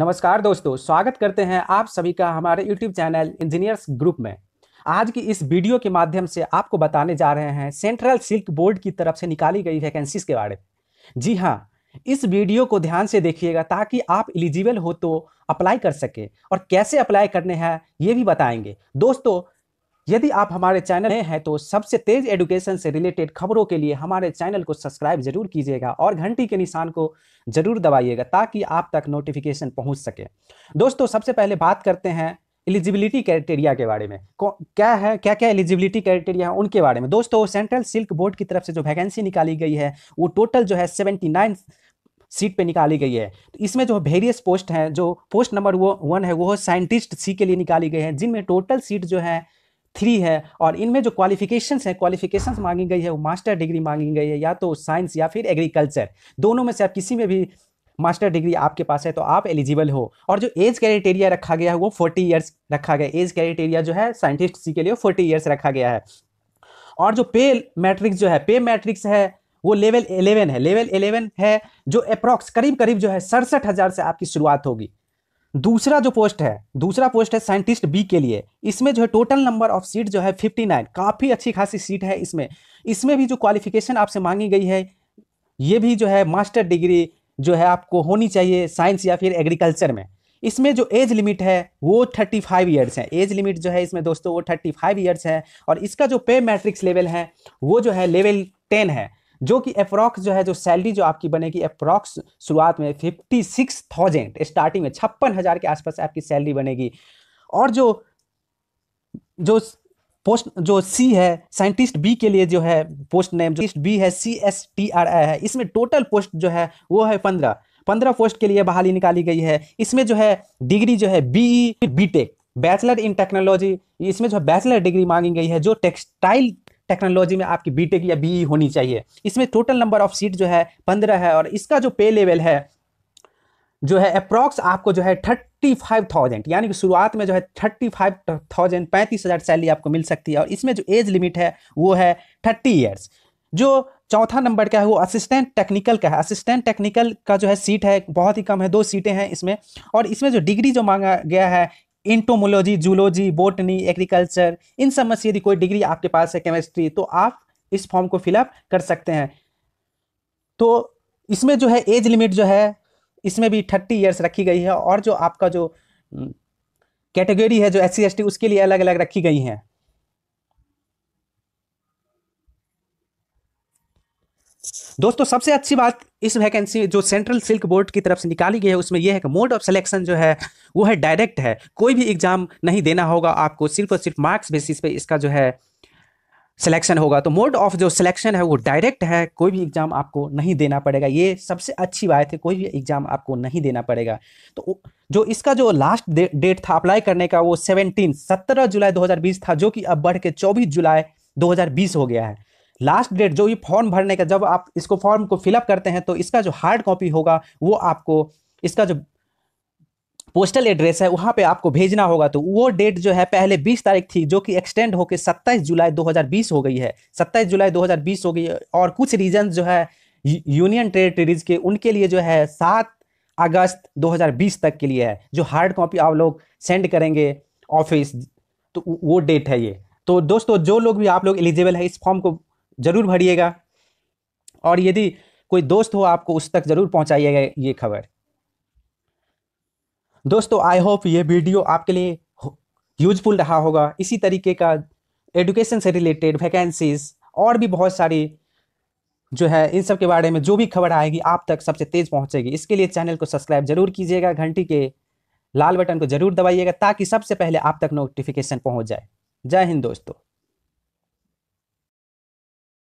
नमस्कार दोस्तों स्वागत करते हैं आप सभी का हमारे YouTube चैनल इंजीनियर्स ग्रुप में आज की इस वीडियो के माध्यम से आपको बताने जा रहे हैं सेंट्रल सिल्क बोर्ड की तरफ से निकाली गई वैकेंसीज के बारे में जी हाँ इस वीडियो को ध्यान से देखिएगा ताकि आप इलिजिबल हो तो अप्लाई कर सकें और कैसे अप्लाई करने हैं ये भी बताएंगे दोस्तों यदि आप हमारे चैनल में हैं तो सबसे तेज एडुकेशन से रिलेटेड खबरों के लिए हमारे चैनल को सब्सक्राइब जरूर कीजिएगा और घंटी के निशान को जरूर दबाइएगा ताकि आप तक नोटिफिकेशन पहुंच सके दोस्तों सबसे पहले बात करते हैं एलिजिबिलिटी क्राइटेरिया के बारे में क्या है क्या क्या एलिजिबिलिटी क्राइटेरिया है उनके बारे में दोस्तों सेंट्रल सिल्क बोर्ड की तरफ से जो वैकेंसी निकाली गई है वो टोटल जो है सेवेंटी नाइन सीट पे निकाली गई है तो इसमें जो वेरियस पोस्ट हैं जो पोस्ट नंबर वो वन है वो साइंटिस्ट सी के लिए निकाली गई है जिनमें टोटल सीट जो है थ्री है और इनमें जो क्वालिफिकेशंस हैं क्वालिफिकेशंस मांगी गई है वो मास्टर डिग्री मांगी गई है या तो साइंस या फिर एग्रीकल्चर दोनों में से आप किसी में भी मास्टर डिग्री आपके पास है तो आप एलिजिबल हो और जो एज क्राइटेरिया रखा गया है वो फोर्टी ईयर्स रखा गया एज क्राइटेरिया जो है साइंटिस्ट सी के लिए फोर्टी ईयर्स रखा गया है और जो पे मैट्रिक्स जो है पे मैट्रिक्स है वो लेवल एलेवन है लेवल एलेवन है जो अप्रॉक्स करीब करीब जो है सड़सठ हज़ार से आपकी शुरुआत होगी दूसरा जो पोस्ट है दूसरा पोस्ट है साइंटिस्ट बी के लिए इसमें जो है टोटल नंबर ऑफ सीट जो है 59 काफ़ी अच्छी खासी सीट है इसमें इसमें भी जो क्वालिफिकेशन आपसे मांगी गई है ये भी जो है मास्टर डिग्री जो है आपको होनी चाहिए साइंस या फिर एग्रीकल्चर में इसमें जो एज लिमिट है वो 35 फाइव ईयर्स है एज लिमिट जो है इसमें दोस्तों वो 35 फाइव ईयर्स है और इसका जो पे मैट्रिक्स लेवल है वो जो है लेवल टेन है जो कि अप्रॉक्स जो है जो सैलरी जो आपकी बनेगी अप्रॉक्स शुरुआत में फिफ्टी सिक्स थाउजेंड स्टार्टिंग में छप्पन हज़ार के आसपास आपकी सैलरी बनेगी और जो जो पोस्ट जो सी है साइंटिस्ट बी के लिए जो है पोस्ट नेम जो बी है C S T R I है इसमें टोटल पोस्ट जो है वो है पंद्रह पंद्रह पोस्ट के लिए बहाली निकाली गई है इसमें जो है डिग्री जो है B B tech bachelor in technology इसमें जो बैचलर डिग्री मांगी गई है जो टेक्सटाइल टेक्नोलॉजी में आपकी बीटेक या बीई e होनी चाहिए इसमें टोटल नंबर ऑफ सीट जो है पंद्रह है और इसका जो पे लेवल है जो है अप्रॉक्स आपको जो है थर्टी फाइव थाउजेंड यानी कि शुरुआत में जो है थर्टी फाइव थाउजेंड पैंतीस हज़ार सैलरी आपको मिल सकती है और इसमें जो एज लिमिट है वो है थर्टी ईयर्स जो चौथा नंबर का है वो असिस्टेंट टेक्निकल का है असिस्टेंट टेक्निकल का जो है सीट है बहुत ही कम है दो सीटें हैं इसमें और इसमें जो डिग्री जो मांगा गया है इंटोमोलॉजी जूलॉजी बोटनी एग्रीकल्चर इन सब में से यदि कोई डिग्री आपके पास है केमिस्ट्री तो आप इस फॉर्म को फिलअप कर सकते हैं तो इसमें जो है एज लिमिट जो है इसमें भी थर्टी ईयर्स रखी गई है और जो आपका जो कैटेगरी हम्म, है जो एस सी उसके लिए अलग अलग रखी गई हैं दोस्तों सबसे अच्छी बात इस वैकेंसी जो सेंट्रल सिल्क बोर्ड की तरफ से निकाली गई है उसमें यह है कि मोड ऑफ सिलेक्शन जो है वो है डायरेक्ट है कोई भी एग्जाम नहीं देना होगा आपको सिर्फ और सिर्फ मार्क्स बेसिस पे इसका जो है सिलेक्शन होगा तो मोड ऑफ जो सिलेक्शन है वो डायरेक्ट है कोई भी एग्ज़ाम आपको नहीं देना पड़ेगा ये सबसे अच्छी बात है कोई भी एग्ज़ाम आपको नहीं देना पड़ेगा तो जो इसका जो लास्ट डेट था अप्लाई करने का वो सेवनटीन सत्रह जुलाई 2020 था जो कि अब बढ़ के चौबीस जुलाई 2020 हो गया है लास्ट डेट जो ये फॉर्म भरने का जब आप इसको फॉर्म को फिलअप करते हैं तो इसका जो हार्ड कॉपी होगा वो आपको इसका जो पोस्टल एड्रेस है वहाँ पे आपको भेजना होगा तो वो डेट जो है पहले 20 तारीख थी जो कि एक्सटेंड होकर 27 जुलाई 2020 हो गई है 27 जुलाई 2020 हो गई है और कुछ रीजन जो है यूनियन टेरिटरीज के उनके लिए जो है सात अगस्त 2020 तक के लिए है जो हार्ड कॉपी आप लोग सेंड करेंगे ऑफिस तो वो डेट है ये तो दोस्तों जो लोग भी आप लोग एलिजिबल है इस फॉर्म को ज़रूर भरिएगा और यदि कोई दोस्त हो आपको उस तक ज़रूर पहुंचाइएगा ये खबर दोस्तों आई होप ये वीडियो आपके लिए यूजफुल रहा होगा इसी तरीके का एडुकेशन से रिलेटेड वैकेंसीज और भी बहुत सारी जो है इन सब के बारे में जो भी खबर आएगी आप तक सबसे तेज़ पहुंचेगी इसके लिए चैनल को सब्सक्राइब जरूर कीजिएगा घंटी के लाल बटन को जरूर दबाइएगा ताकि सबसे पहले आप तक नोटिफिकेशन पहुंच जाए जय हिंद दोस्तों